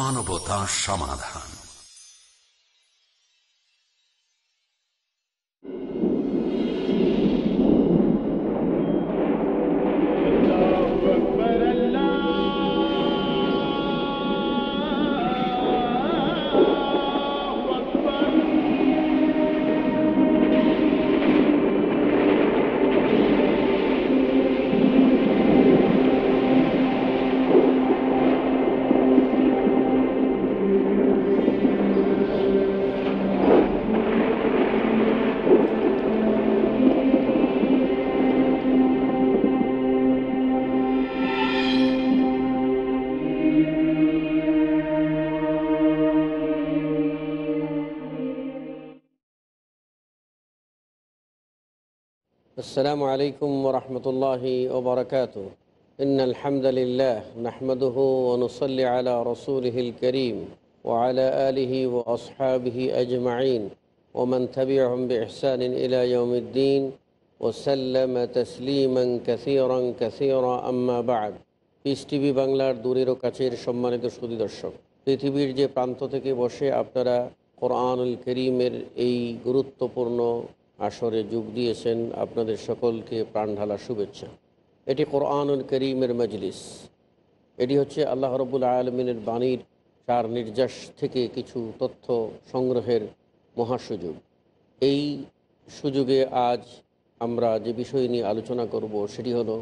মানবতা সমাধান السلام عليكم ورحمة الله وبركاته إن الحمد لله نحمده ونصلي على رسوله الكريم وعلى آله وأصحابه أجمعين ومن تبعهم بإحسان إلى يوم الدين وسلم تسليما كثيرا كثيرا أما بعد piece TV বাংলার দূরেরও কাছের সম্মানিত সুদী দর্শক পৃথিবীর যে প্রান্ত থেকে বসে আপনারা কোরআনুল করিমের এই গুরুত্বপূর্ণ আসরে যোগ দিয়েছেন আপনাদের সকলকে প্রাণ ঢালা শুভেচ্ছা এটি কোরআনুল করিমের মজলিস এটি হচ্ছে আল্লাহ রবুল আলমিনের বাণীর তার নির্যাস থেকে কিছু তথ্য সংগ্রহের মহাসুযোগ এই সুযোগে আজ আমরা যে বিষয় নিয়ে আলোচনা করব সেটি হলো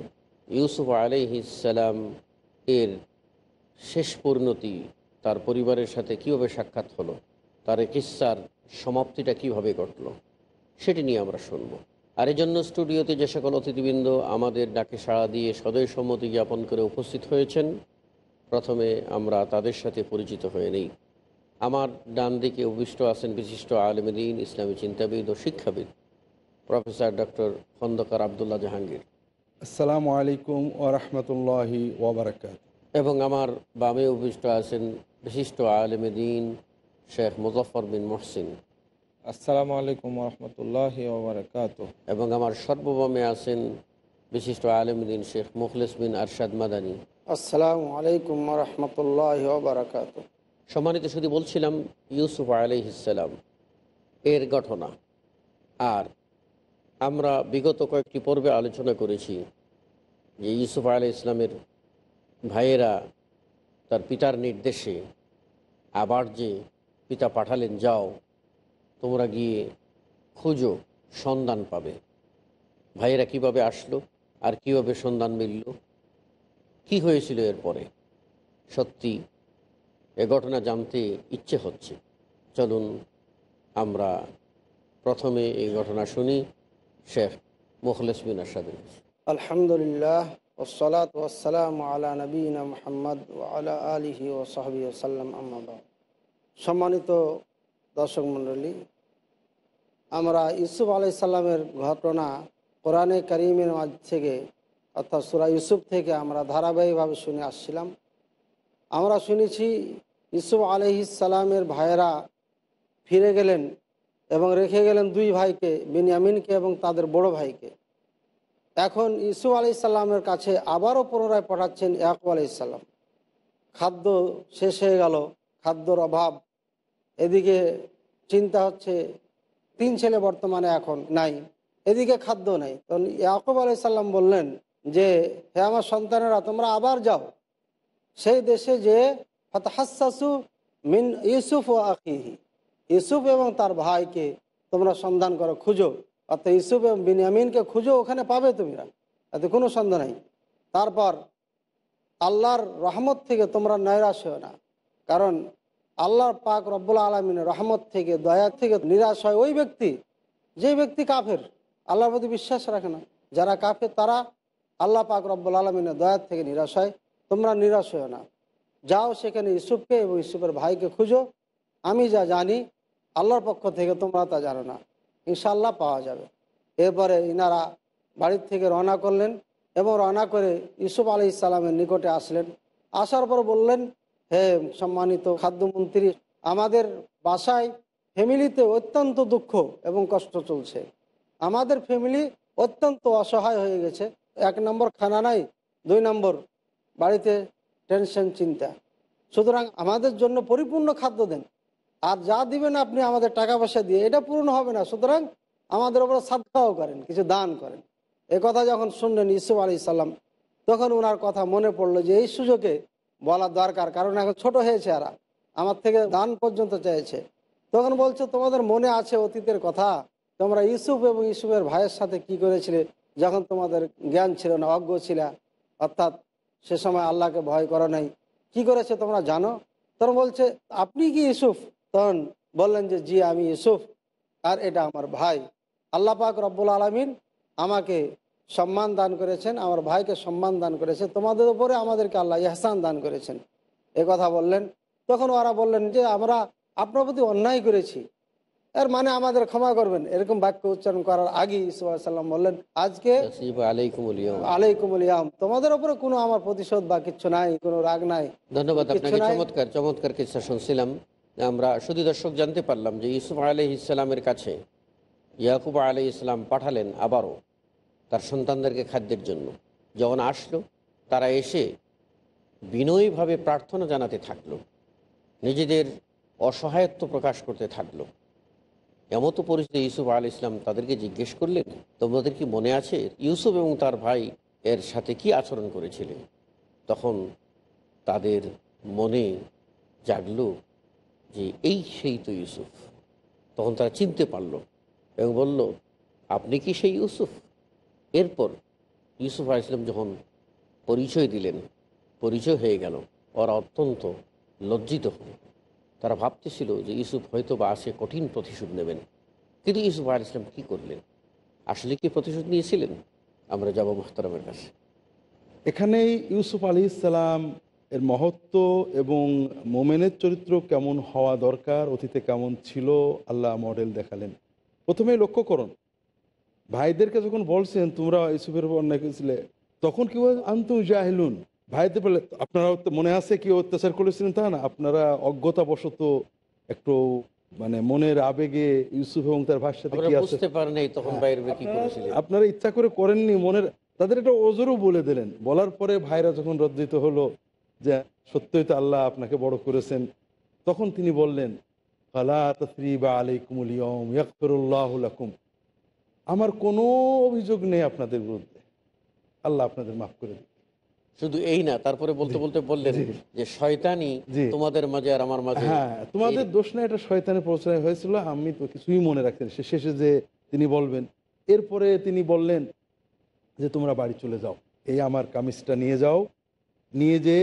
ইউসুফ আলহিসাল্লাম এর শেষ পরিণতি তার পরিবারের সাথে কীভাবে সাক্ষাৎ হলো তার কিসার সমাপ্তিটা কিভাবে ঘটলো সেটি নিয়ে আমরা শুনব আর এজন্য স্টুডিওতে যে সকল অতিথিবৃন্দ আমাদের ডাকে সাড়া দিয়ে সদয় সম্মতি জ্ঞাপন করে উপস্থিত হয়েছেন প্রথমে আমরা তাদের সাথে পরিচিত হয়ে নেই আমার ডান দিকে অভিষ্ট আছেন বিশিষ্ট আলমদিন ইসলামী চিন্তাবিদ ও শিক্ষাবিদ প্রফেসর ডক্টর খন্দকার আবদুল্লাহ জাহাঙ্গীর আসসালামু আলাইকুম ওরহমতুল্লাহি ওবরাকাত এবং আমার বামে অভিষ্ট আছেন বিশিষ্ট আলমদিন শেখ মুজফর বিন মহসিন আসসালামু আলাইকুম রহমতুল্লাহ ওবরাকাত এবং আমার সর্বভৌমে আছেন বিশিষ্ট আলমদিন শেখ মুখলিস বিন আরশাদ মাদানী আসসালামু আলাইকুম রহমতুল্লাহ ওবরাকাত সম্মানিত শুধু বলছিলাম ইউসুফ আলহিসাল্লাম এর ঘটনা আর আমরা বিগত কয়েকটি পর্বে আলোচনা করেছি যে ইউসুফ আলি ইসলামের ভাইয়েরা তার পিতার নির্দেশে আবার যে পিতা পাঠালেন যাও তোমরা গিয়ে খোঁজো সন্ধান পাবে ভাইয়েরা কিভাবে আসলো আর কিভাবে সন্ধান মিলল কি হয়েছিল এরপরে সত্যি এ ঘটনা জানতে ইচ্ছে হচ্ছে চলুন আমরা প্রথমে এই ঘটনা শুনি শেখ মুখলেস বিন আসাদিন আলহামদুলিল্লাহ ওসলাত ওসালাম আলা নবীন মোহাম্মদ আলা আলহি ও সাহাবি ওসাল্লাম আহমদ সম্মানিত দর্শক মণ্ডলী আমরা ইউসুফ আলাই সাল্লামের ঘটনা কোরআনে করিমের মাঝ থেকে অর্থাৎ সুরা ইউসুফ থেকে আমরা ধারাবাহিকভাবে শুনে আসছিলাম আমরা শুনেছি ইউসুফ আলহি সাল্লামের ভাইয়েরা ফিরে গেলেন এবং রেখে গেলেন দুই ভাইকে বিনিয়ামিনকে এবং তাদের বড় ভাইকে এখন আলি সাল্লামের কাছে আবারও পুনরায় পাঠাচ্ছেন ইয়াকুব আলাইসাল্লাম খাদ্য শেষ হয়ে গেল খাদ্যর অভাব এদিকে চিন্তা হচ্ছে তিন ছেলে বর্তমানে এখন নাই এদিকে খাদ্য নাই তখন ইয়াকুব আলাইসাল্লাম বললেন যে হে আমার সন্তানেরা তোমরা আবার যাও সেই দেশে যে হতাহাসু মিন ইউসুফ ও আকিহি ইউসুফ এবং তার ভাইকে তোমরা সন্ধান করো খুঁজো অর্থাৎ ইউসুফ এবং বিনিয়ামিনকে খুঁজো ওখানে পাবে তুমিরা এতে কোনো সন্দেহ নাই তারপর আল্লাহর রহমত থেকে তোমরা নৈরাশ হও না কারণ আল্লাহর পাক রব্বুল আলমিনের রহমত থেকে দয়া থেকে নিরাশ হয় ওই ব্যক্তি যে ব্যক্তি কাফের আল্লাহর প্রতি বিশ্বাস রাখে না যারা কাফের তারা আল্লাহ পাক রব্বুল আলমিনের দয়া থেকে নিরাশ হয় তোমরা নিরাশ হও না যাও সেখানে ইসুফকে এবং ইসুফের ভাইকে খুঁজো আমি যা জানি আল্লাহর পক্ষ থেকে তোমরা তা জানো না ইনশাল্লাহ পাওয়া যাবে এরপরে ইনারা বাড়ির থেকে রওনা করলেন এবং রওনা করে ইসুফ আলি ইসলামের নিকটে আসলেন আসার পর বললেন হে সম্মানিত খাদ্যমন্ত্রী আমাদের বাসায় ফ্যামিলিতে অত্যন্ত দুঃখ এবং কষ্ট চলছে আমাদের ফ্যামিলি অত্যন্ত অসহায় হয়ে গেছে এক নম্বর খানা নাই দুই নম্বর বাড়িতে টেনশন চিন্তা সুতরাং আমাদের জন্য পরিপূর্ণ খাদ্য দেন আর যা দিবেন আপনি আমাদের টাকা পয়সা দিয়ে এটা পূর্ণ হবে না সুতরাং আমাদের ওপরে সাদ্ধাও করেন কিছু দান করেন এ কথা যখন শুনলেন ইসুফ আলি সাল্লাম তখন ওনার কথা মনে পড়লো যে এই সুযোগে বলা দরকার কারণ এখন ছোট হয়েছে আর আমার থেকে দান পর্যন্ত চেয়েছে তখন বলছে তোমাদের মনে আছে অতীতের কথা তোমরা ইউসুফ এবং ইউসুফের ভাইয়ের সাথে কি করেছিলে যখন তোমাদের জ্ঞান ছিল না অজ্ঞ ছিল অর্থাৎ সে সময় আল্লাহকে ভয় করো নাই কি করেছে তোমরা জানো তখন বলছে আপনি কি ইউসুফ তখন বললেন যে জি আমি ইউসুফ আর এটা আমার ভাই আল্লাহ পাক রব্বুল আলমিন আমাকে সম্মান দান করেছেন আমার ভাইকে সম্মান দান করেছে তোমাদের উপরে আমাদেরকে আল্লাহ ইহসান দান করেছেন এ কথা বললেন তখন ওরা বললেন যে আমরা আপনার প্রতি অন্যায় করেছি এর মানে আমাদের ক্ষমা করবেন এরকম বাক্য উচ্চারণ করার আগেই ইসলাম বললেন আজকে আলাইকুমুলিয়াম তোমাদের উপরে কোনো আমার প্রতিশোধ বা কিছু নাই কোনো রাগ নাই ধন্যবাদ চমৎকার চমৎকার কিচ্ছা শুনছিলাম আমরা শুধু দর্শক জানতে পারলাম যে ইসুফ আলহ ইসলামের কাছে ইয়াকুবা আলি ইসলাম পাঠালেন আবারও তার সন্তানদেরকে খাদ্যের জন্য যখন আসলো তারা এসে বিনয়ীভাবে প্রার্থনা জানাতে থাকলো নিজেদের অসহায়ত্ব প্রকাশ করতে থাকলো এমতো পরিস্থিতি ইউসুফ আল ইসলাম তাদেরকে জিজ্ঞেস করলেন তোমাদের কি মনে আছে ইউসুফ এবং তার ভাই এর সাথে কি আচরণ করেছিলেন তখন তাদের মনে জাগল যে এই সেই তো ইউসুফ তখন তারা চিনতে পারল এবং বলল আপনি কি সেই ইউসুফ এরপর ইউসুফ আলাইসলাম যখন পরিচয় দিলেন পরিচয় হয়ে গেল ওরা অত্যন্ত লজ্জিত হল তারা ভাবতেছিল যে ইউসুফ হয়তো বা আসে কঠিন প্রতিশোধ নেবেন কিন্তু ইউসুফ আলাইসলাম কী করলেন আসলে কি প্রতিশোধ নিয়েছিলেন আমরা যাব মোহতারামের কাছে এখানেই ইউসুফ আলি ইসলাম এর মহত্ব এবং মোমেনের চরিত্র কেমন হওয়া দরকার অতীতে কেমন ছিল আল্লাহ মডেল দেখালেন প্রথমে লক্ষ্য করুন ভাইদেরকে যখন বলছেন তোমরা ইউসুফের উপর অন্যায় করেছিলে তখন কি আন্তম জাহেলুন ভাইদের বলে আপনারা মনে আছে কি অত্যাচার করেছিলেন তা না আপনারা অজ্ঞতাবশত একটু মানে মনের আবেগে ইউসুফ এবং তার ভাষা হ্যাঁ, আপনারা ইচ্ছা করে করেননি মনের তাদের একটা ওজরও বলে দিলেন বলার পরে ভাইরা যখন রদ্দিত হলো যে সত্যই তো আল্লাহ আপনাকে বড় করেছেন তখন তিনি বললেন কালা বা আলাইকুম ইয়াকুম আমার কোনো অভিযোগ নেই আপনাদের বিরুদ্ধে আল্লাহ আপনাদের মাফ করে দিন শুধু এই না তারপরে বলতে বলতে বললেন যে শয়তানি তোমাদের মাঝে আর আমার মাঝে হ্যাঁ তোমাদের দোষ না এটা শয়তানে প্রচার হয়েছিল আমি তো কিছুই মনে রাখতেন সে শেষে যে তিনি বলবেন এরপরে তিনি বললেন যে তোমরা বাড়ি চলে যাও এই আমার কামিজটা নিয়ে যাও নিয়ে যে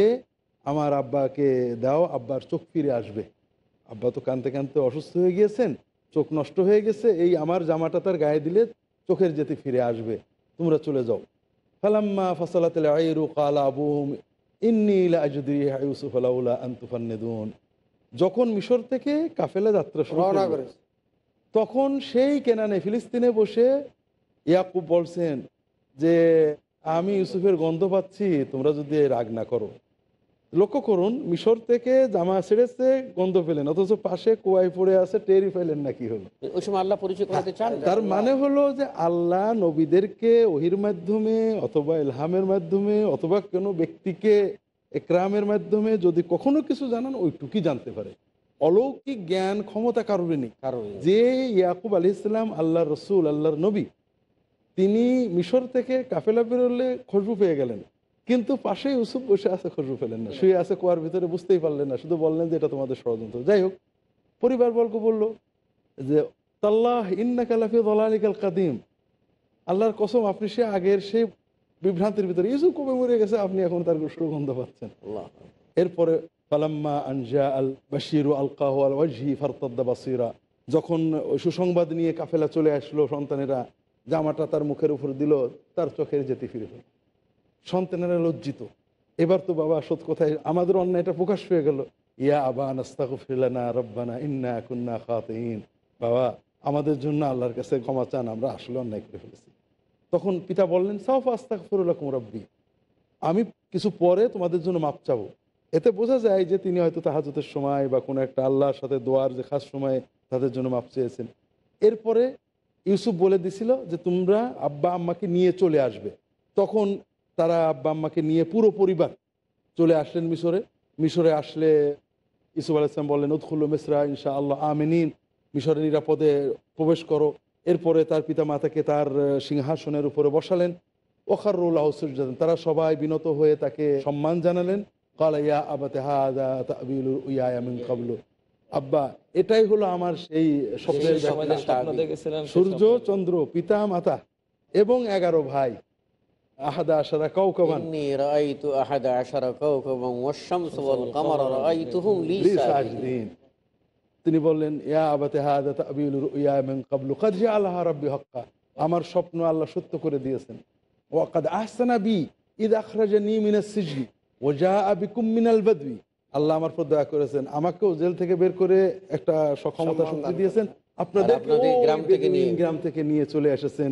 আমার আব্বাকে দাও আব্বার চোখ ফিরে আসবে আব্বা তো কানতে কানতে অসুস্থ হয়ে গিয়েছেন চোখ নষ্ট হয়ে গেছে এই আমার জামাটা তার গায়ে দিলে চোখের যেতে ফিরে আসবে তোমরা চলে যাও ফালাম্মা ফসলাতলে আইরু কালা আবুহম ইউসুফালাউলাদুন যখন মিশর থেকে কাফেলা যাত্রা শুরু করে তখন সেই কেনানে ফিলিস্তিনে বসে ইয়াকুব বলছেন যে আমি ইউসুফের গন্ধ পাচ্ছি তোমরা যদি রাগ না করো লক্ষ্য করুন মিশর থেকে জামা ছেড়েছে গন্ধ পেলেন অথচ পাশে কুয়ায় পড়ে আছে টেরি ফেলেন না কি হলো ওই সময় আল্লাহ পরিচয় করাতে চান তার মানে হলো যে আল্লাহ নবীদেরকে ওহির মাধ্যমে অথবা ইলহামের মাধ্যমে অথবা কোনো ব্যক্তিকে একরামের মাধ্যমে যদি কখনো কিছু জানান ওইটুকুই জানতে পারে অলৌকিক জ্ঞান ক্ষমতা কারোর নেই যে ইয়াকুব আলি ইসলাম আল্লাহ রসুল আল্লাহর নবী তিনি মিশর থেকে কাফেলা বেরোলে খসবু পেয়ে গেলেন কিন্তু পাশে ইউসুফ বসে আছে খসরু ফেলেন না শুয়ে আছে কুয়ার ভিতরে বুঝতেই পারলেন না শুধু বললেন যে এটা তোমাদের ষড়যন্ত্র যাই হোক বর্গ বললো যে তাল্লাহ ইন্না কালাফি আল কাদিম আল্লাহর কসম আপনি সে আগের সেই বিভ্রান্তির ভিতরে ইউসুফ কবে মরে গেছে আপনি এখন তার সুগন্ধ পাচ্ছেন এরপরে পালাম্মা আনজা আল বাসিরু আল কাহ আল ওয়াজি ফারতদ্দা বাসিরা যখন সুসংবাদ নিয়ে কাফেলা চলে আসলো সন্তানেরা জামাটা তার মুখের উপর দিল তার চোখের যেতে ফিরে হলো সন্তানেরা লজ্জিত এবার তো বাবা সত কথায় আমাদের অন্যায়টা প্রকাশ হয়ে গেল ইয়া আবা নাস্তাকুফিলানা রব্বানা ইন্না কুন্না খাতিন বাবা আমাদের জন্য আল্লাহর কাছে ক্ষমা চান আমরা আসলে অন্যায় করে ফেলেছি তখন পিতা বললেন সাফ আস্তাকুফিরুল্লাহ রব্বি আমি কিছু পরে তোমাদের জন্য মাপ চাব এতে বোঝা যায় যে তিনি হয়তো তাহাজতের সময় বা কোনো একটা আল্লাহর সাথে দোয়ার যে খাস সময়ে তাদের জন্য মাপ চেয়েছেন এরপরে ইউসুফ বলে দিছিল যে তোমরা আব্বা আম্মাকে নিয়ে চলে আসবে তখন তারা আব্বা আম্মাকে নিয়ে পুরো পরিবার চলে আসলেন মিশরে মিশরে আসলে ইসুফ আলাইসলাম বললেন উৎখুল্লু মিশরা ইনশা আল্লাহ আমিনিন মিশরে নিরাপদে প্রবেশ করো এরপরে তার পিতা মাতাকে তার সিংহাসনের উপরে বসালেন ওখার রোল আহসুজান তারা সবাই বিনত হয়ে তাকে সম্মান জানালেন কালা ইয়া আবাতে হাদা ইয়া আমিন কাবলু আব্বা এটাই হলো আমার সেই স্বপ্নের সূর্য চন্দ্র পিতা মাতা এবং এগারো ভাই তিনি বললেন আমার স্বপ্ন আল্লাহ সত্য করে দিয়েছেন বাদবি আল্লাহ আমার দয়া করেছেন আমাকেও জেল থেকে বের করে একটা সক্ষমতা দিয়েছেন আপনাদের গ্রাম থেকে নিয়ে চলে এসেছেন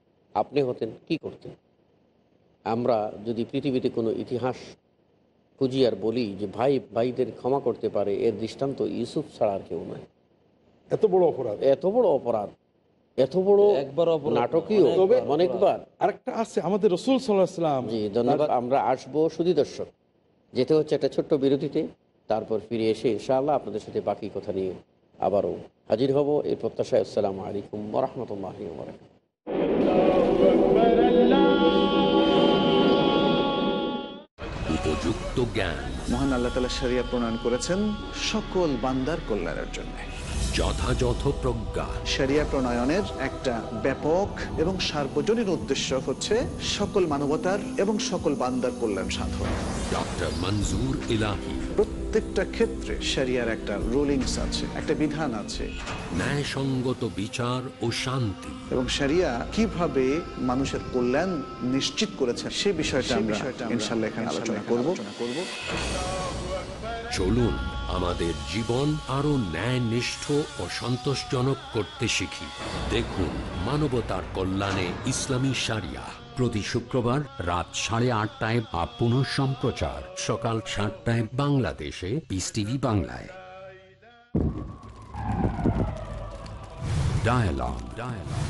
আপনি হতেন কি করতেন আমরা যদি পৃথিবীতে কোনো ইতিহাস খুঁজি আর বলি যে ভাই ভাইদের ক্ষমা করতে পারে এর দৃষ্টান্ত ইউসুফ ছাড়া আর কেউ নয় এত বড় অপরাধ এত বড় অপরাধ এত বড় একবার নাটকীয় অনেকবার আরেকটা আছে আমাদের রসুল সাল্লাহাম জি ধন্যবাদ আমরা আসবো সুদী দর্শক যেতে হচ্ছে একটা ছোট্ট বিরতিতে তারপর ফিরে এসে ইনশাআল্লাহ আপনাদের সাথে বাকি কথা নিয়ে আবারও হাজির হব এর প্রত্যাশায় আসসালামু আলাইকুম রহমতুল্লাহ বরাকাত উপযুক্ত জ্ঞান মহান আল্লাহ তালা সারিয়া প্রণয়ন করেছেন সকল বান্দার কল্যাণের জন্য যথাযথ প্রজ্ঞা সেরিয়া প্রণয়নের একটা ব্যাপক এবং সার্বজনীন উদ্দেশ্য হচ্ছে সকল মানবতার এবং সকল বান্দার কল্যাণ সাধন ডক্টর মঞ্জুর ইলাহি প্রত্যেকটা ক্ষেত্রে শরিয়ার একটা রুলিংস আছে একটা বিধান আছে ন্যায় সঙ্গত বিচার ও শান্তি এবং শরিয়া কিভাবে মানুষের কল্যাণ নিশ্চিত করেছে সে বিষয়টা আমরা ইনশাআল্লাহ এখানে আলোচনা করব চলুন আমাদের জীবন আরো ন্যায় নিষ্ঠ ও সন্তোষজনক করতে শিখি দেখুন মানবতার কল্যাণে ইসলামী সারিয়া প্রতি শুক্রবার রাত সাড়ে আটটায় বা পুনঃ সম্প্রচার সকাল সাতটায় বাংলাদেশে পিস টিভি বাংলায় Dialogue. Dialogue.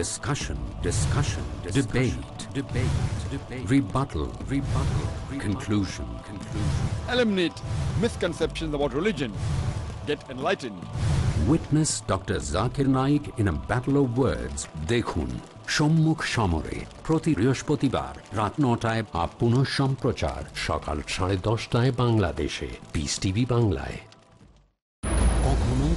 Discussion. Discussion. Discussion. Debate. Debate. Debate. Rebuttal. Rebuttal. Conclusion. Conclusion. Eliminate misconceptions about religion. Get enlightened. Witness Dr. Zakir Naik in a battle of words. Dekhun. সম্মুখ সমরে প্রতি বৃহস্পতিবার রাত নটায় আপ পুনঃ সম্প্রচার সকাল সাড়ে দশটায় বাংলাদেশে পিস টিভি বাংলায়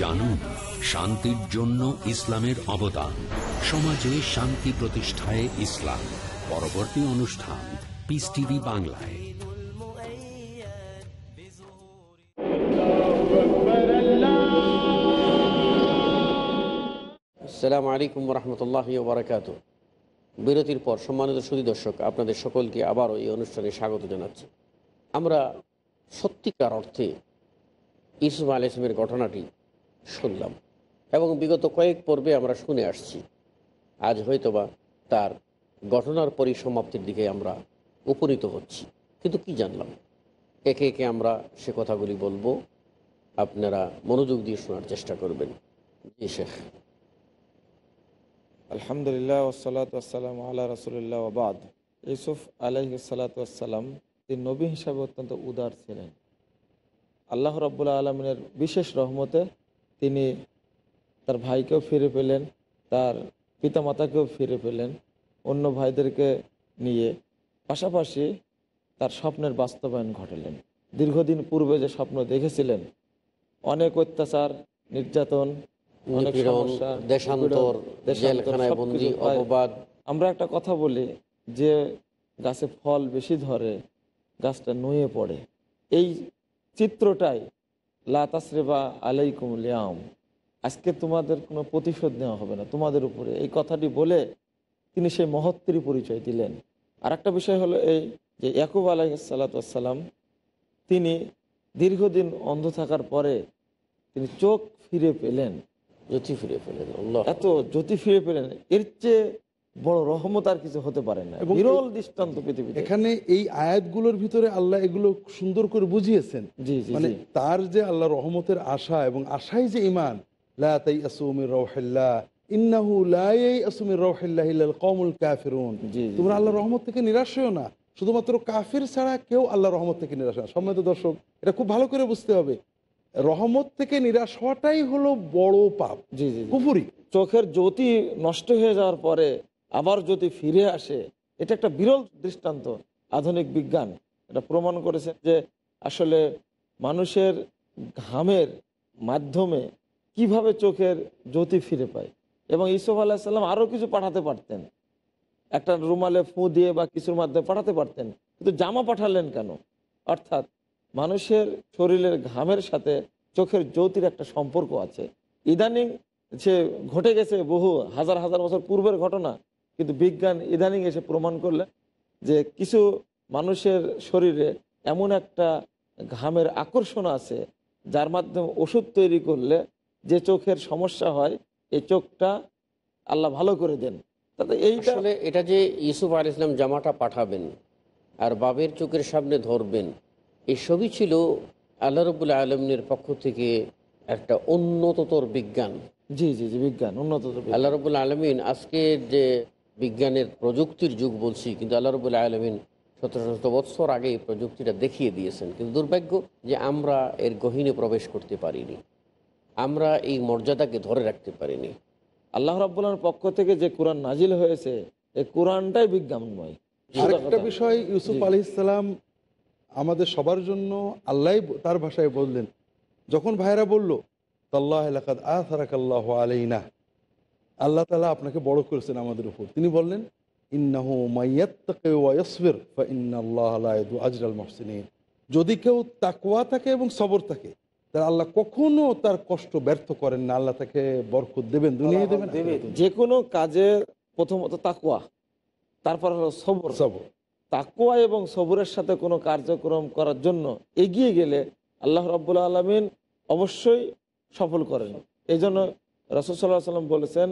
জানুন শান্তির জন্য ইসলামের অবদান সমাজে শান্তি প্রতিষ্ঠায় ইসলাম পরবর্তী অনুষ্ঠান পিস টিভি বাংলায় আসসালামু আলাইকুম রহমতুল্লাহ বারকাত বিরতির পর সম্মানিত সুদী দর্শক আপনাদের সকলকে আবারও এই অনুষ্ঠানে স্বাগত জানাচ্ছি আমরা সত্যিকার অর্থে ইসুফ আল ইসলামের ঘটনাটি শুনলাম এবং বিগত কয়েক পর্বে আমরা শুনে আসছি আজ হয়তোবা তার ঘটনার পরিসমাপ্তির দিকে আমরা উপনীত হচ্ছি কিন্তু কি জানলাম একে একে আমরা সে কথাগুলি বলবো আপনারা মনোযোগ দিয়ে শোনার চেষ্টা করবেন জি শেখ আলহামদুলিল্লাহ ওসালাত আল্লাহ রসুলিল্লাহ আবাদ ইউসুফ তিনি নবী হিসাবে অত্যন্ত উদার ছিলেন আল্লাহ রব্বুল্লা আলমিনের বিশেষ রহমতে তিনি তার ভাইকেও ফিরে পেলেন তার পিতামাতাকেও ফিরে পেলেন অন্য ভাইদেরকে নিয়ে পাশাপাশি তার স্বপ্নের বাস্তবায়ন ঘটালেন দীর্ঘদিন পূর্বে যে স্বপ্ন দেখেছিলেন অনেক অত্যাচার নির্যাতন আমরা একটা কথা বলি যে গাছে ফল বেশি ধরে গাছটা নুয়ে পড়ে এই চিত্রটাই লা আলাই কুমলিয়াম আজকে তোমাদের কোনো প্রতিশোধ নেওয়া হবে না তোমাদের উপরে এই কথাটি বলে তিনি সেই মহত্বেরই পরিচয় দিলেন আর একটা বিষয় হলো এই যে ইয়াকুব আলাইসাল্লাতাম তিনি দীর্ঘদিন অন্ধ থাকার পরে তিনি চোখ ফিরে পেলেন জ্যোতি ফিরে পেলেন এত জ্যোতি ফিরে পেলেন এর চেয়ে বড় রহমত আর কিছু হতে পারে না বিরল দৃষ্টান্ত পৃথিবী এখানে এই আয়াতগুলোর ভিতরে আল্লাহ এগুলো সুন্দর করে বুঝিয়েছেন মানে তার যে আল্লাহ রহমতের আশা এবং আশাই যে ইমান আল্লাহ রহমত থেকে না শুধুমাত্র ছাড়া কেউ আল্লাহ রহমত থেকে নিরাশ দর্শক এটা খুব ভালো করে বুঝতে হবে রহমত থেকে বড় পাপ জি জি চোখের জ্যোতি নষ্ট হয়ে যাওয়ার পরে আবার যদি ফিরে আসে এটা একটা বিরল দৃষ্টান্ত আধুনিক বিজ্ঞান এটা প্রমাণ করেছে যে আসলে মানুষের ঘামের মাধ্যমে কিভাবে চোখের জ্যোতি ফিরে পায় এবং ইসফ আল্লাহ সাল্লাম আরও কিছু পাঠাতে পারতেন একটা রুমালে ফু দিয়ে বা কিছুর মাধ্যমে পাঠাতে পারতেন কিন্তু জামা পাঠালেন কেন অর্থাৎ মানুষের শরীরের ঘামের সাথে চোখের জ্যোতির একটা সম্পর্ক আছে ইদানিং সে ঘটে গেছে বহু হাজার হাজার বছর পূর্বের ঘটনা কিন্তু বিজ্ঞান ইদানিং এসে প্রমাণ করলে যে কিছু মানুষের শরীরে এমন একটা ঘামের আকর্ষণ আছে যার মাধ্যমে ওষুধ তৈরি করলে যে চোখের সমস্যা হয় এই চোখটা আল্লাহ ভালো করে দেন তাতে এই আসলে এটা যে ইউসুফ আল ইসলাম জামাটা পাঠাবেন আর বাবের চোখের সামনে ধরবেন এই সবই ছিল আল্লাহ রবুল আলমিনের পক্ষ থেকে একটা উন্নততর বিজ্ঞান জি জি জি বিজ্ঞান উন্নত আল্লাহ রবুল আলমিন আজকে যে বিজ্ঞানের প্রযুক্তির যুগ বলছি কিন্তু আল্লাহ রবুল আলমিন শত শত বৎসর আগে এই প্রযুক্তিটা দেখিয়ে দিয়েছেন কিন্তু দুর্ভাগ্য যে আমরা এর গহীনে প্রবেশ করতে পারিনি আমরা এই মর্যাদাকে ধরে রাখতে পারিনি আল্লাহ রাবুল্লার পক্ষ থেকে যে কোরআন নাজিল হয়েছে এই কোরআনটাই বিজ্ঞানময় আরেকটা বিষয় ইউসুফ আলি ইসলাম আমাদের সবার জন্য আল্লাহ তার ভাষায় বললেন যখন ভাইরা বলল তাল্লাহ আলাইনা আল্লাহ তালা আপনাকে বড় করেছেন আমাদের উপর তিনি বললেন ইন্নাহু মাইয়াত্তাকের আজরাল মহসিনীর যদি কেউ তাকুয়া থাকে এবং সবর থাকে তার আল্লাহ কখনো তার কষ্ট ব্যর্থ করেন না আল্লাহ তাকে বরকত দেবেন দুনিয়া দেবেন যে কোনো কাজে প্রথমত তাকুয়া তারপর হলো সবর সবর তাকুয়া এবং সবরের সাথে কোনো কার্যক্রম করার জন্য এগিয়ে গেলে আল্লাহ রব্বুল্লা আলমিন অবশ্যই সফল করেন এই জন্য রসদ সাল্লাহ সাল্লাম বলেছেন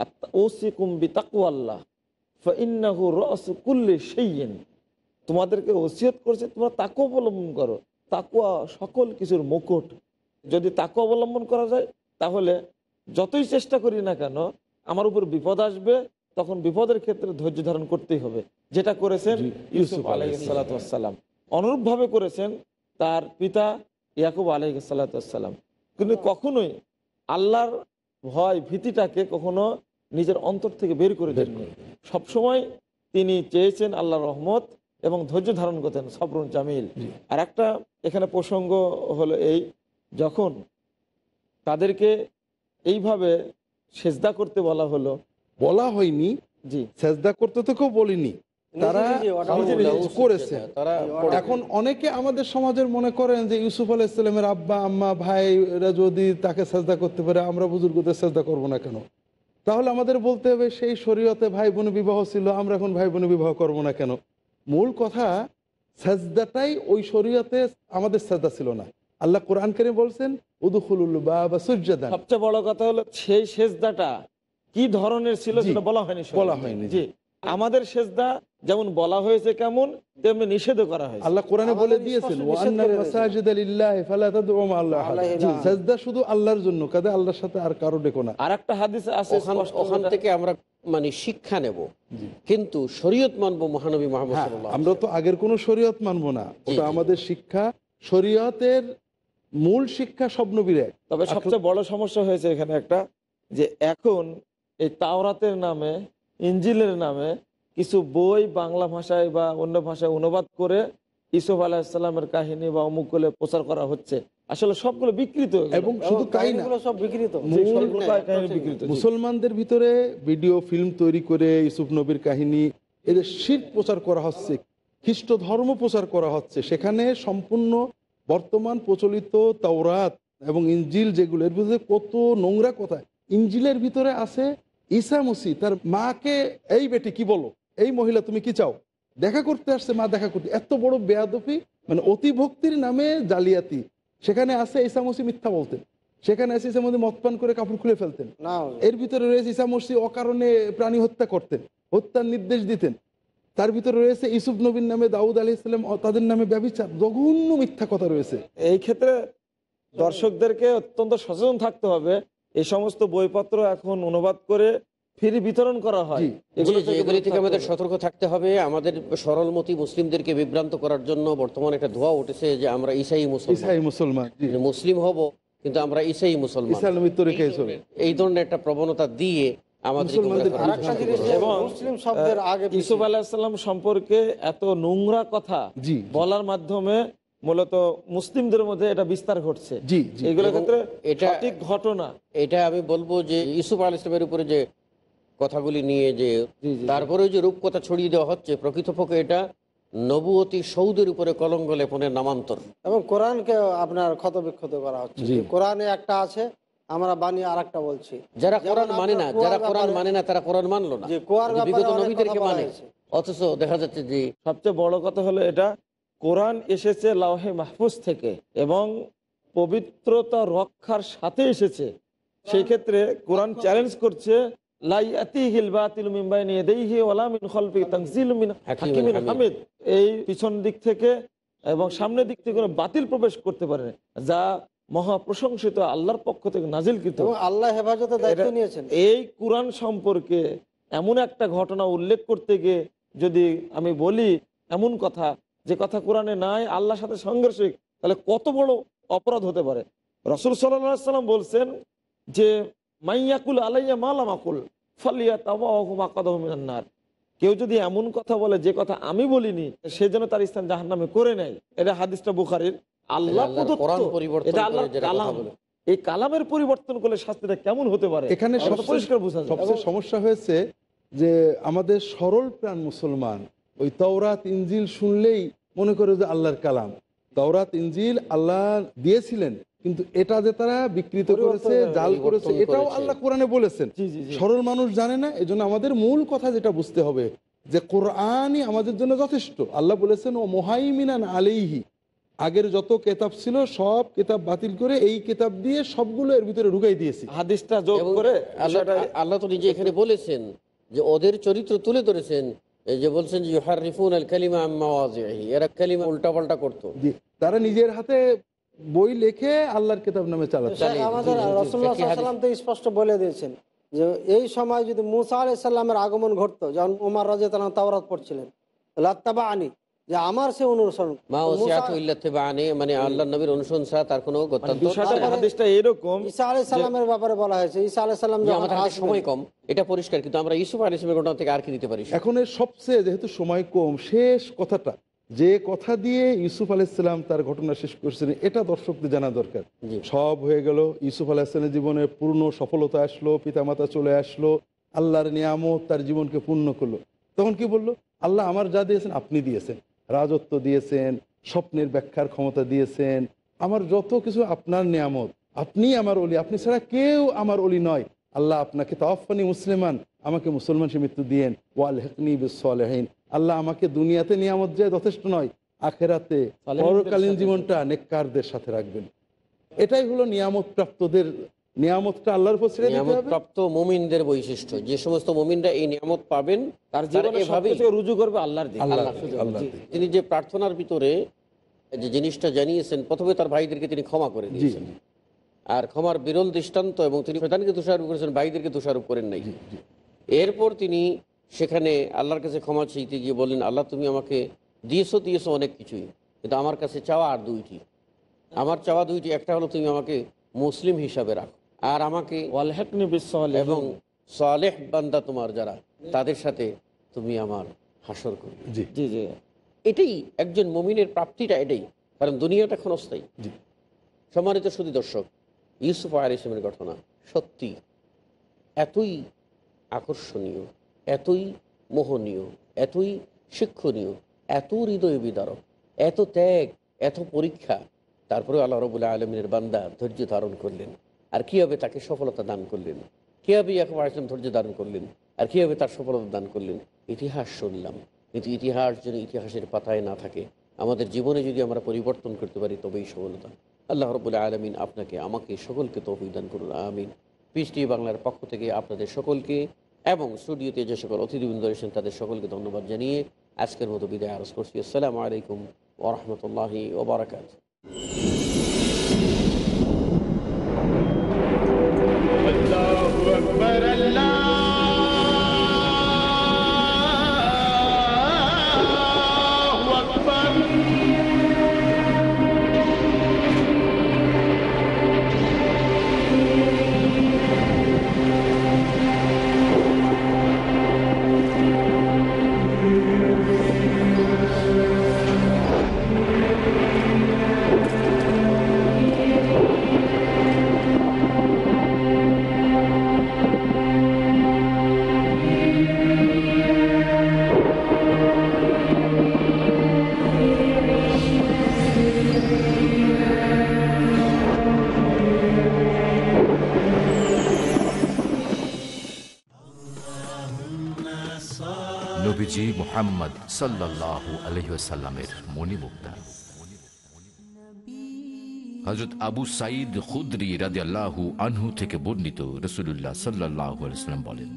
তোমাদেরকে ওসিয়ত করছে তোমরা তাকে অবলম্বন করো তাকুয়া সকল কিছুর মুকুট যদি তাকে অবলম্বন করা যায় তাহলে যতই চেষ্টা করি না কেন আমার উপর বিপদ আসবে তখন বিপদের ক্ষেত্রে ধৈর্য ধারণ করতেই হবে যেটা করেছেন ইউসুফ আলহিসাল্লাম অনুরূপভাবে করেছেন তার পিতা ইয়াকুব আলহিসাল্লাম কিন্তু হ্যাঁ। কখনোই আল্লাহর ভয় ভীতিটাকে কখনো নিজের অন্তর থেকে বের করে দেন সবসময় তিনি চেয়েছেন আল্লাহ রহমত এবং ধৈর্য ধারণ করতেন সবরুন জামিল আর একটা এখানে প্রসঙ্গ হলো এই যখন তাদেরকে এইভাবে সেজদা করতে বলা হলো বলা হয়নি জি সেজদা করতে তো কেউ বলিনি তারা করেছে এখন অনেকে আমাদের সমাজের মনে করেন যে ইউসুফ আল ইসলামের আব্বা আম্মা ভাইরা যদি তাকে করতে পারে আমরা বুজুর্গদের না কেন তাহলে আমাদের বলতে হবে সেই শরীয়তে ভাই বোন বিবাহ ছিল আমরা এখন ভাই বোন বিবাহ করব না কেন মূল কথা সাজদাটাই ওই শরীয়তে আমাদের সাজদা ছিল না আল্লাহ কোরআন কেন বলছেন উদুখুলুল বাবা সুজাদা সবচেয়ে বড় কথা হলো সেই সেজদাটা কি ধরনের ছিল সেটা বলা হয়নি বলা হয়নি যে আমাদের সেজদা যেমন বলা হয়েছে কেমন তেমনি নিষেধ করা হয় আল্লাহ কোরআনে বলে দিয়েছেন শুধু আল্লাহর জন্য কাজে আল্লাহর সাথে আর কারো ডেকো না আর একটা হাদিস আছে ওখান থেকে আমরা মানে শিক্ষা নেব কিন্তু শরীয়ত মানবো মহানবী মোহাম্মদ হ্যাঁ, আমরা তো আগের কোনো শরীয়ত মানবো না ওটা আমাদের শিক্ষা শরীয়তের মূল শিক্ষা সব এক তবে সবচেয়ে বড় সমস্যা হয়েছে এখানে একটা যে এখন এই তাওরাতের নামে ইঞ্জিলের নামে কিছু বই বাংলা ভাষায় বা অন্য ভাষায় অনুবাদ করে ইসুফ আলাহিসাল্লামের কাহিনী বা অমুকগুলো প্রচার করা হচ্ছে আসলে সবগুলো বিকৃত এবং শুধু সব বিকৃত হ্যাঁ, মুসলমানদের ভিতরে ভিডিও ফিল্ম তৈরি করে ইসুফ নবীর কাহিনী এদের শীত প্রচার করা হচ্ছে খ্রিস্ট ধর্ম প্রচার করা হচ্ছে সেখানে সম্পূর্ণ বর্তমান প্রচলিত তাওরাত এবং ইঞ্জিল যেগুলো এর ভিতরে কত নোংরা কথা ইঞ্জিলের ভিতরে আছে ঈসা মুসি তার মাকে এই বেটি কি বলো এই মহিলা তুমি কি চাও দেখা করতে আসছে মা দেখা করতে এত বড় বেয়াদফি মানে অতিভক্তির নামে জালিয়াতি সেখানে আসে ইসামসি মিথ্যা বলতেন সেখানে আছে ইসামসি মদপান করে কাপড় খুলে ফেলতেন এর ভিতরে রয়েছে ইসামসি অকারণে প্রাণী হত্যা করতেন হত্যার নির্দেশ দিতেন তার ভিতরে রয়েছে ইসুফ নবীর নামে দাউদ আলি ইসলাম তাদের নামে ব্যবচার জঘন্য মিথ্যা কথা রয়েছে এই ক্ষেত্রে দর্শকদেরকে অত্যন্ত সচেতন থাকতে হবে এই সমস্ত বইপত্র এখন অনুবাদ করে ফিরে বিতরণ করা হয় থেকে আমাদের সতর্ক থাকতে হবে আমাদের সরলমতি মুসলিমদেরকে বিভ্রান্ত করার জন্য বর্তমানে একটা ধোয়া উঠেছে যে আমরা ইসাই মুসলমান মুসলিম হব কিন্তু আমরা ইসাই মুসলমান এই ধরনের একটা প্রবণতা দিয়ে সম্পর্কে এত নোংরা কথা বলার মাধ্যমে মূলত মুসলিমদের মধ্যে এটা বিস্তার ঘটছে ঘটনা এটা আমি বলবো যে ইসুফ আল ইসলামের উপরে যে কথাগুলি নিয়ে যে তারপরে যে রূপকথা ছড়িয়ে দেওয়া হচ্ছে প্রকৃতপক্ষে এটা নবুয়তি সৌদের উপরে কলঙ্গ লেপনের নামান্তর এবং কোরআনকে আপনার ক্ষতবিক্ষত করা হচ্ছে কোরআনে একটা আছে আমরা বানিয়ে আর একটা বলছি যারা কোরআন মানে না যারা কোরআন মানে না তারা কোরআন মানলো না বিগত নবীদেরকে মানে অথচ দেখা যাচ্ছে যে সবচেয়ে বড় কথা হলো এটা কোরআন এসেছে লাহে মাহফুজ থেকে এবং পবিত্রতা রক্ষার সাথে এসেছে সেই ক্ষেত্রে কোরআন চ্যালেঞ্জ করছে এই পিছন দিক থেকে এবং সামনের দিক থেকে বাতিল প্রবেশ করতে পারে যা মহা প্রশংসিত আল্লাহর পক্ষ থেকে নাজিল আল্লাহ এই কোরআন সম্পর্কে এমন একটা ঘটনা উল্লেখ করতে গিয়ে যদি আমি বলি এমন কথা যে কথা কোরআনে নাই আল্লাহর সাথে সংঘর্ষে তাহলে কত বড় অপরাধ হতে পারে রসুল সাল্লাম বলছেন যে মাইয়াকুল আলাইয়া মালামাকুল কেউ যদি এমন কথা বলে যে কথা আমি বলিনি সে যেন তার স্থান জাহান নামে করে নেয় এটা হাদিসটা বুখারির আল্লাহ এই কালামের পরিবর্তন করলে শাস্তিটা কেমন হতে পারে এখানে সবচেয়ে সমস্যা হয়েছে যে আমাদের সরল প্রাণ মুসলমান ওই তওরাত ইঞ্জিল শুনলেই মনে করে যে আল্লাহর কালাম তওরাত ইঞ্জিল আল্লাহ দিয়েছিলেন কিন্তু এটা যে তারা বিকৃত করেছে জাল করেছে এটাও আল্লাহ কোরআনে বলেছেন সরল মানুষ জানে না এজন্য আমাদের মূল কথা যেটা বুঝতে হবে যে কোরআনই আমাদের জন্য যথেষ্ট আল্লাহ বলেছেন ও মোহাইমিনান আলেইহি আগের যত কেতাব ছিল সব কেতাব বাতিল করে এই কেতাব দিয়ে সবগুলো এর ভিতরে ঢুকাই দিয়েছি হাদিসটা যোগ করে আল্লাহ তো নিজে এখানে বলেছেন যে ওদের চরিত্র তুলে ধরেছেন যে বলছেন যে ইউহারিফুন আল কালিমা এরা কালিমা পাল্টা করতো তারা নিজের হাতে বই লেখে আল্লাহর কিতাব নামে স্পষ্ট বলে দিয়েছেন যে এই সময় যদি মুসা আলাইসাল্লামের আগমন ঘটতো যখন উমার রাজে তারা তাওরাত পড়ছিলেন আনি আমার সে অনুসরণ মানে অনুসরণ মানে এরকম ব্যাপারে বলা হয়েছে সময় কম এটা পরিষ্কার কিন্তু আমরা ঘটনা থেকে আর কি দিতে পারি এখন সবচেয়ে যেহেতু সময় কম শেষ কথাটা যে কথা দিয়ে ইউসুফ আলাইসাল্লাম তার ঘটনা শেষ করেছিলেন এটা দর্শকদের জানা দরকার সব হয়ে গেল ইউসুফ আলাহিসের জীবনে পূর্ণ সফলতা আসলো পিতামাতা চলে আসলো আল্লাহর নিয়ামত তার জীবনকে পূর্ণ করলো তখন কি বলল আল্লাহ আমার যা দিয়েছেন আপনি দিয়েছেন রাজত্ব দিয়েছেন স্বপ্নের ব্যাখ্যার ক্ষমতা দিয়েছেন আমার যত কিছু আপনার নিয়ামত আপনি আমার অলি আপনি ছাড়া কেউ আমার অলি নয় আল্লাহ আপনাকে তাওয়াফানি মুসলিমান আমাকে মুসলমান সে মৃত্যু দিয়েন ওয়াল হেকনি বিসলেহীন আল্লাহ আমাকে দুনিয়াতে নিয়ামত যায় যথেষ্ট নয় আখেরাতে পরকালীন জীবনটা নেককারদের সাথে রাখবেন এটাই হলো নিয়ামত প্রাপ্তদের নিয়ামতটা আল্লাহর উপর প্রাপ্ত বৈশিষ্ট্য যে সমস্ত মুমিনরা এই নিয়ামত পাবেন তার জীবনে রুজু করবে আল্লাহর তিনি যে প্রার্থনার ভিতরে যে জিনিসটা জানিয়েছেন প্রথমে তার ভাইদেরকে তিনি ক্ষমা করে দিয়েছেন আর ক্ষমার বিরল দৃষ্টান্ত এবং তিনি প্রধানকে দোষারোপ করেছেন ভাইদেরকে দোষারোপ করেন নাই এরপর তিনি সেখানে আল্লাহর কাছে ক্ষমা চাইতে গিয়ে বললেন আল্লাহ তুমি আমাকে দিয়েছো দিয়েছো অনেক কিছুই কিন্তু আমার কাছে চাওয়া আর দুইটি আমার চাওয়া দুইটি একটা হলো তুমি আমাকে মুসলিম হিসাবে রাখো আর আমাকে এবং সালেহ বান্দা তোমার যারা তাদের সাথে তুমি আমার হাসর করো জি জি এটাই একজন মমিনের প্রাপ্তিটা এটাই কারণ দুনিয়াটা ক্ষণস্থায়ী সম্মানিত শুধু দর্শক ইউসুফ আর ইসলামের ঘটনা সত্যি এতই আকর্ষণীয় এতই মোহনীয় এতই শিক্ষণীয় এত হৃদয় বিদারক এত ত্যাগ এত পরীক্ষা তারপরে আল্লাহ রবুল্লাহ আলমিনের বান্দা ধৈর্য ধারণ করলেন আর কীভাবে তাকে সফলতা দান করলেন কীভাবে ইয়াকুব আসলাম ধৈর্য ধারণ করলেন আর কীভাবে তার সফলতা দান করলেন ইতিহাস শুনলাম কিন্তু ইতিহাস যদি ইতিহাসের পাতায় না থাকে আমাদের জীবনে যদি আমরা পরিবর্তন করতে পারি তবেই সফলতা আল্লাহ রবুল আলমিন আপনাকে আমাকে সকলকে তো অভিযান করুন আমিন পিস বাংলার পক্ষ থেকে আপনাদের সকলকে এবং স্টুডিওতে যে সকল অতিথিবৃন্দ রয়েছেন তাদের সকলকে ধন্যবাদ জানিয়ে আজকের মতো বিদায় আরজ করছি আসসালামু আলাইকুম ওরহমতুল্লাহি ওবরাকাত মোহাম্মদ সাল্লাহ আলহিসাল্লামের মণিমুক্তা হজরত আবু সাইদ খুদ্রি রাজিয়াল্লাহু আনহু থেকে বর্ণিত রসুল্লাহ সাল্লাহ আলাইসাল্লাম বলেন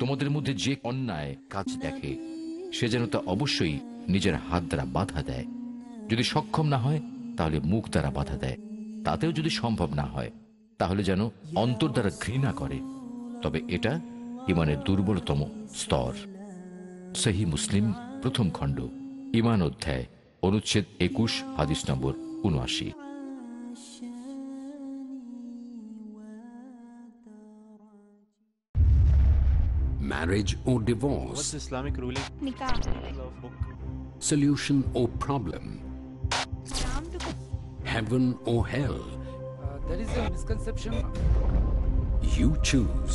তোমাদের মধ্যে যে অন্যায় কাজ দেখে সে যেন তা অবশ্যই নিজের হাত দ্বারা বাধা দেয় যদি সক্ষম না হয় তাহলে মুখ দ্বারা বাধা দেয় তাতেও যদি সম্ভব না হয় তাহলে যেন অন্তর দ্বারা ঘৃণা করে তবে এটা ইমানের দুর্বলতম স্তর সেহি মুসলিম প্রথম খণ্ড ইমান অধ্যায় অনুচ্ছেদ একুশ হাদিস নম্বর উনআশি Marriage or divorce? What's Islamic ruling? Nikah. Solution or problem? Heaven or hell? Uh, there is a misconception. You choose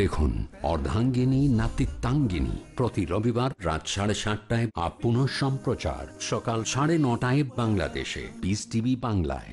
দেখুন অর্ধাঙ্গিনী নাতিত্বাঙ্গিনী প্রতি রবিবার রাত সাড়ে সাতটায় আপ সম্প্রচার সকাল সাড়ে নটায় বাংলাদেশে পিস টিভি বাংলায়